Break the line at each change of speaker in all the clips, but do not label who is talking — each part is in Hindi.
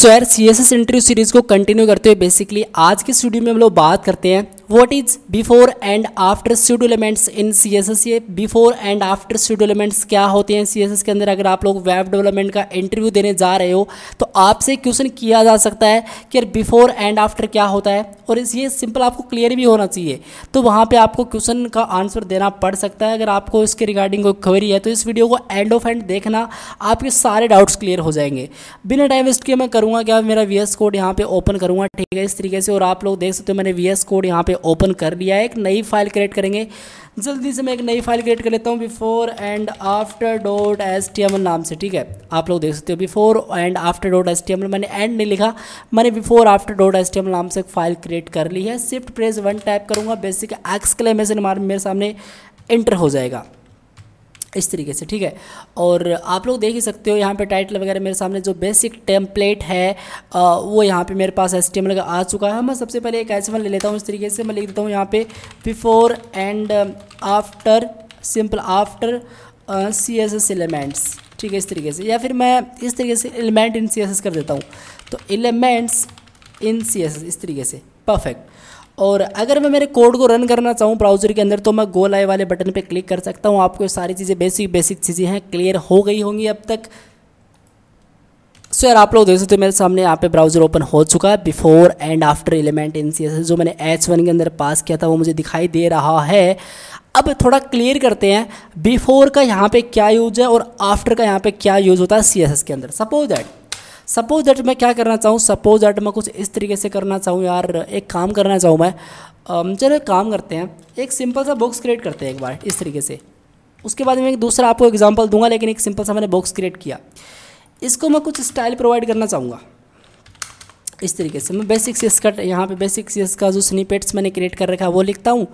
सो यार C S S interview series को कंटिन्यू करते हुए बेसिकली आज के स्टूडियो में हम लोग बात करते हैं what is before and after pseudo elements in C S S ये before and after pseudo elements क्या होते हैं सी एस एस के अंदर अगर आप लोग वेब डेवलपमेंट का इंटरव्यू देने जा रहे हो तो आपसे क्वेश्चन किया जा सकता है कि यार बिफोर एंड आफ्टर क्या होता है और इस ये सिंपल आपको क्लियर भी होना चाहिए तो वहाँ पर आपको क्वेश्चन का आंसर देना पड़ सकता है अगर आपको इसके रिगार्डिंग कोई क्वेरी है तो इस वीडियो को एंड ऑफ एंड देखना आपके सारे डाउट्स क्लियर हो जाएंगे बिना टाइम वेस्ट किए मैं करूँगा करूँगा क्या मेरा वी एस कोड यहाँ पे ओपन करूँगा ठीक है इस तरीके से और आप लोग देख सकते हो मैंने वी एस कोड यहाँ पे ओपन कर लिया है एक नई फाइल क्रिएट करेंगे जल्दी से मैं एक नई फाइल क्रिएट कर लेता हूँ before and after dot S T M L नाम से ठीक है आप लोग देख सकते हो before and after dot S T M L मैंने एंड नहीं लिखा मैंने before after dot S T M L नाम से एक फाइल क्रिएट कर ली है शिफ्ट प्रेस वन टाइप करूँगा बेसिक एक्सक्लेमेशन मार्क मेरे सामने एंटर हो जाएगा इस तरीके से ठीक है और आप लोग देख ही सकते हो यहाँ पे टाइटल वगैरह मेरे सामने जो बेसिक टेम्पलेट है आ, वो यहाँ पे मेरे पास एस का आ चुका है मैं सबसे पहले एक ऐसे वन ले लेता हूँ इस तरीके से मैं लिख देता हूँ यहाँ पे before and after simple after C S S elements ठीक है इस तरीके से या फिर मैं इस तरीके से element in C S S कर देता हूँ तो elements in C S S इस तरीके से परफेक्ट और अगर मैं मेरे कोड को रन करना चाहूँ ब्राउज़र के अंदर तो मैं गो लाइव वाले बटन पर क्लिक कर सकता हूँ आपको सारी चीज़ें बेसिक बेसिक चीज़ें हैं क्लियर हो गई होंगी अब तक सो so, यार आप लोग देख सकते हो मेरे सामने यहाँ पे ब्राउज़र ओपन हो चुका है before and after element in C जो मैंने एच वन के अंदर पास किया था वो मुझे दिखाई दे रहा है अब थोड़ा क्लियर करते हैं बिफोर का यहाँ पे क्या यूज है और आफ्टर का यहाँ पे क्या यूज होता है सी के अंदर सपोज दैट सपोज दैट मैं क्या करना चाहूँ सपोज दैट मैं कुछ इस तरीके से करना चाहूँ यार एक काम करना चाहूँ मैं चलो एक काम करते हैं एक सिंपल सा बॉक्स क्रिएट करते हैं एक बार इस तरीके से उसके बाद मैं एक दूसरा आपको एग्जाम्पल दूंगा लेकिन एक सिंपल सा मैंने बॉक्स क्रिएट किया इसको मैं कुछ स्टाइल प्रोवाइड करना चाहूँगा इस तरीके से मैं बेसिक सी इसका यहाँ पे बेसिक सी का जो स्निपेट्स मैंने क्रिएट कर रखा है वो लिखता हूँ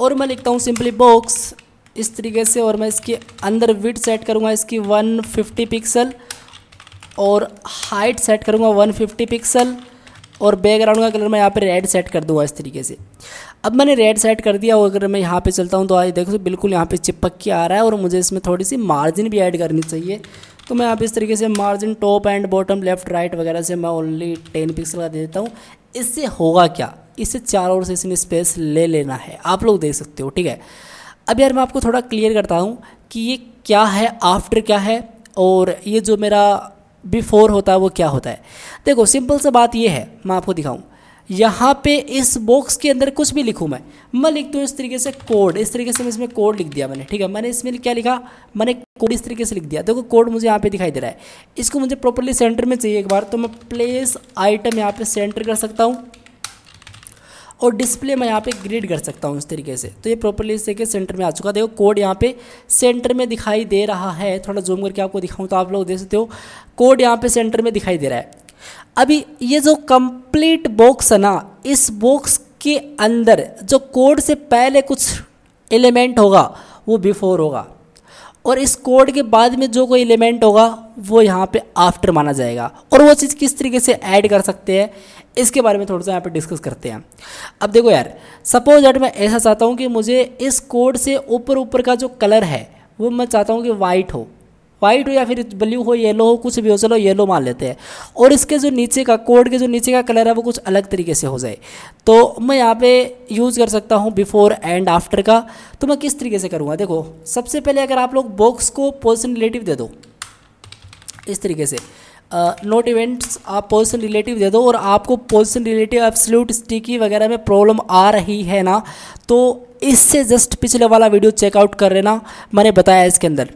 और मैं लिखता हूँ सिंपली बॉक्स इस तरीके से और मैं इसके अंदर विड सेट करूँगा इसकी 150 पिक्सल और हाइट सेट करूँगा 150 पिक्सल और बैकग्राउंड का कलर मैं यहाँ पे रेड सेट कर दूँगा इस तरीके से अब मैंने रेड सेट कर दिया और अगर मैं यहाँ पे चलता हूँ तो आज देखो बिल्कुल यहाँ पे चिपक के आ रहा है और मुझे इसमें थोड़ी सी मार्जिन भी ऐड करनी चाहिए तो मैं आप इस तरीके से margin top and bottom left right वगैरह से मैं ओनली टेन पिक्सल का दे देता हूँ इससे होगा क्या इससे चार ओर से इसमें स्पेस ले लेना है आप लोग देख सकते हो ठीक है अब यार मैं आपको थोड़ा क्लियर करता हूँ कि ये क्या है आफ्टर क्या है और ये जो मेरा बिफोर होता है वो क्या होता है देखो सिंपल सा बात ये है मैं आपको दिखाऊँ यहाँ पे इस बॉक्स के अंदर कुछ भी लिखूँ मैं मैं लिख दूँ इस तरीके से कोड इस तरीके से मैं इसमें कोड लिख दिया मैंने ठीक है मैंने इसमें क्या लिखा मैंने कोड इस तरीके से लिख दिया देखो कोड मुझे यहाँ पे दिखाई दे रहा है इसको मुझे प्रॉपरली सेंटर में चाहिए एक बार तो मैं प्लेस आइटम यहाँ पे सेंटर कर सकता हूँ और डिस्प्ले मैं यहाँ पे ग्रिड कर सकता हूँ इस तरीके से तो ये प्रॉपरली इस तरीके सेंटर में आ चुका देखो कोड यहाँ पे सेंटर में दिखाई दे रहा है थोड़ा जूम करके आपको दिखाऊँ तो आप लोग देख सकते हो कोड यहाँ पे सेंटर में दिखाई दे रहा है अभी ये जो कंप्लीट बॉक्स है ना इस बॉक्स के अंदर जो कोड से पहले कुछ एलिमेंट होगा वो बिफोर होगा और इस कोड के बाद में जो कोई एलिमेंट होगा वो यहाँ पे आफ्टर माना जाएगा और वो चीज़ किस तरीके से ऐड कर सकते हैं इसके बारे में थोड़ा सा यहाँ पे डिस्कस करते हैं अब देखो यार सपोज दैट मैं ऐसा चाहता हूँ कि मुझे इस कोड से ऊपर ऊपर का जो कलर है वो मैं चाहता हूँ कि वाइट हो वाइट हो या फिर ब्लू हो येलो हो कुछ भी हो चलो येलो मान लेते हैं और इसके जो नीचे का कोड के जो नीचे का कलर है वो कुछ अलग तरीके से हो जाए तो मैं यहाँ पे यूज़ कर सकता हूँ बिफोर एंड आफ्टर का तो मैं किस तरीके से करूँगा देखो सबसे पहले अगर आप लोग बॉक्स को पोजिशन रिलेटिव दे दो इस तरीके से नोट uh, इवेंट्स आप पोजिशन रिलेटिव दे दो और आपको पोजिशन रिलेटिव एब्सल्यूट स्टिकी वगैरह में प्रॉब्लम आ रही है ना तो इससे जस्ट पिछले वाला वीडियो चेकआउट कर लेना मैंने बताया इसके अंदर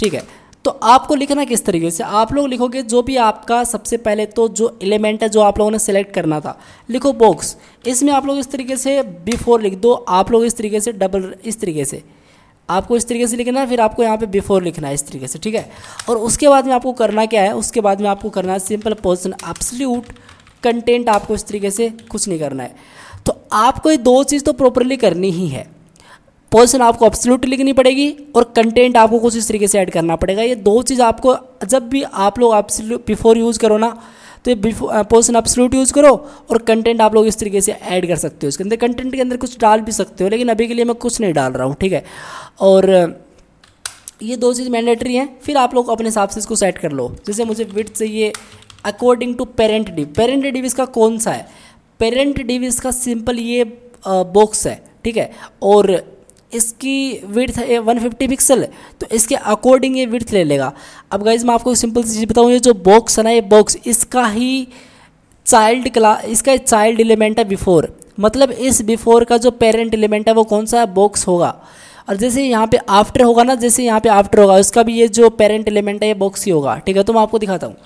ठीक है तो आपको लिखना किस तरीके से आप लोग लिखोगे जो भी आपका सबसे पहले तो जो एलिमेंट है जो आप लोगों ने सेलेक्ट करना था लिखो बॉक्स इसमें आप लोग इस तरीके से बिफोर लिख दो आप लोग इस तरीके से डबल इस तरीके से आपको इस तरीके से लिखना है फिर आपको यहाँ पे बिफोर लिखना है इस तरीके से ठीक है और उसके बाद में आपको करना क्या है उसके बाद में आपको करना है सिंपल पोजिशन एब्सल्यूट कंटेंट आपको इस तरीके से कुछ नहीं करना है तो आपको ये दो चीज़ तो प्रॉपरली करनी ही है पोजिशन आपको अपसल्यूट लिखनी पड़ेगी और कंटेंट आपको कुछ इस तरीके से ऐड करना पड़ेगा ये दो चीज़ आपको जब भी आप लोग बिफोर यूज़ करो ना तो ये पोजिशन अपसल्यूट यूज़ करो और कंटेंट आप लोग इस तरीके से ऐड कर सकते हो इसके अंदर कंटेंट के अंदर कुछ डाल भी सकते हो लेकिन अभी के लिए मैं कुछ नहीं डाल रहा हूँ ठीक है और ये दो चीज़ मैंडेटरी हैं फिर आप लोग अपने हिसाब से इसको सेट कर लो जैसे मुझे विथ चाहिए according to parent div parent div इसका कौन सा है पेरेंट डिव इसका सिंपल ये बॉक्स है ठीक है और इसकी विर्थ है वन फिफ्टी पिक्सल तो इसके अकॉर्डिंग ये विर्थ ले लेगा अब गाइज मैं आपको सिंपल सी चीज़ बताऊँ ये जो बॉक्स है ना ये बॉक्स इसका ही चाइल्ड क्ला इसका चाइल्ड एलिमेंट है बिफोर मतलब इस बिफोर का जो पेरेंट एलिमेंट है वो कौन सा बॉक्स होगा और जैसे यहाँ पे आफ्टर होगा ना जैसे यहाँ पे आफ्टर होगा उसका भी ये जो पेरेंट एलिमेंट है ये बॉक्स ही होगा ठीक है तो मैं आपको दिखाता हूँ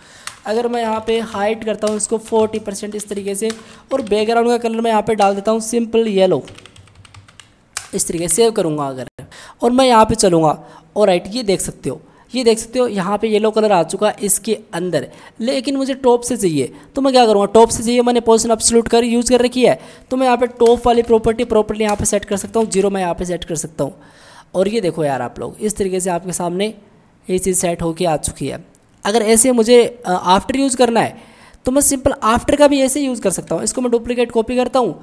अगर मैं यहाँ पे हाइट करता हूँ इसको 40 परसेंट इस तरीके से और बैकग्राउंड का कलर मैं यहाँ पे डाल देता हूँ सिंपल येलो इस तरीके से सेव करूँगा अगर और मैं यहाँ पर चलूँगा और राइट ये देख सकते हो ये देख सकते हो यहाँ पे येलो कलर आ चुका है इसके अंदर लेकिन मुझे टॉप से चाहिए तो मैं क्या करूँगा टॉप से चाहिए मैंने पोजिशन अपसलूट कर यूज़ कर रखी है तो मैं यहाँ पे टॉप वाली प्रॉपर्टी प्रॉपर्टी यहाँ पे सेट कर सकता हूँ जीरो मैं यहाँ पे सेट कर सकता हूँ और ये देखो यार आप लोग इस तरीके से आपके सामने ये चीज़ सेट होके आ चुकी है अगर ऐसे मुझे आफ्टर यूज़ करना है तो मैं सिंपल आफ्टर का भी ऐसे यूज़ कर सकता हूँ इसको मैं डुप्लीकेट कॉपी करता हूँ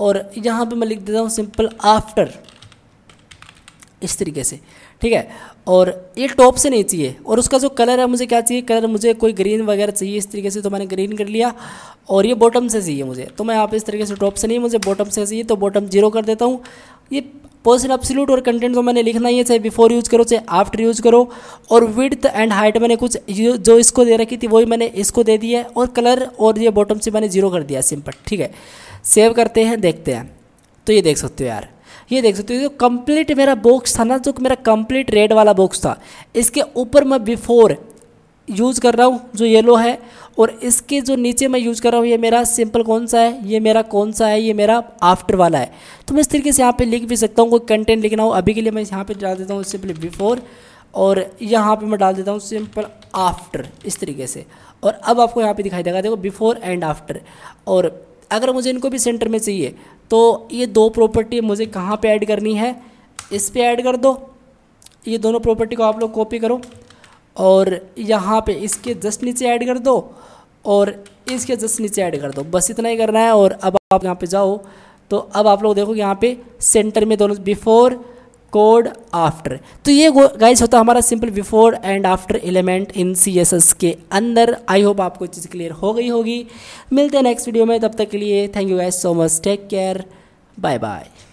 और यहाँ पे मैं लिख देता हूँ सिंपल आफ्टर इस तरीके से ठीक है और ये टॉप से नहीं चाहिए और उसका जो कलर है मुझे क्या चाहिए कलर मुझे कोई ग्रीन वगैरह चाहिए इस तरीके से तो मैंने ग्रीन कर लिया और ये बॉटम से चाहिए मुझे तो मैं आप इस तरीके से टॉप से नहीं मुझे बॉटम से चाहिए तो बॉटम जीरो कर देता हूँ ये पोजिशन अपसल्यूट और कंटेंट जो तो मैंने लिखना ही है चाहे बिफोर यूज करो चाहे आफ्टर यूज करो और विड्थ एंड हाइट मैंने कुछ जो इसको दे रखी थी वही मैंने इसको दे दिया है और कलर और ये बॉटम से मैंने जीरो कर दिया सिंपल ठीक है सेव करते हैं देखते हैं तो ये देख सकते हो यार ये देख सकते हो जो कंप्लीट मेरा बॉक्स था ना जो मेरा कंप्लीट रेड वाला बॉक्स था इसके ऊपर मैं बिफोर यूज़ कर रहा हूँ जो येलो है और इसके जो नीचे मैं यूज़ कर रहा हूँ ये मेरा सिंपल कौन सा है ये मेरा कौन सा है ये मेरा आफ्टर वाला है तो मैं इस तरीके से यहाँ पे लिख भी सकता हूँ कोई कंटेंट लिखना हो अभी के लिए मैं यहाँ पे डाल देता हूँ सिंपली बिफोर और यहाँ पे मैं डाल देता हूँ सिंपल आफ्टर इस तरीके से और अब आपको यहाँ पर दिखाई देगा देखो बिफोर एंड आफ्टर और अगर मुझे इनको भी सेंटर में चाहिए तो ये दो प्रॉपर्टी मुझे कहाँ पर ऐड करनी है इस पर ऐड कर दो ये दोनों प्रॉपर्टी को आप लोग कॉपी करो और यहाँ पे इसके जस्ट नीचे ऐड कर दो और इसके जस्ट नीचे ऐड कर दो बस इतना ही करना है और अब आप यहाँ पे जाओ तो अब आप लोग देखो यहाँ पे सेंटर में दोनों बिफोर कोड आफ्टर तो ये गाइस होता है हमारा simple before and after element in C S S के अंदर आई होप आपको चीज़ क्लियर हो गई होगी मिलते हैं नेक्स्ट वीडियो में तब तक के लिए thank you guys so much take care bye bye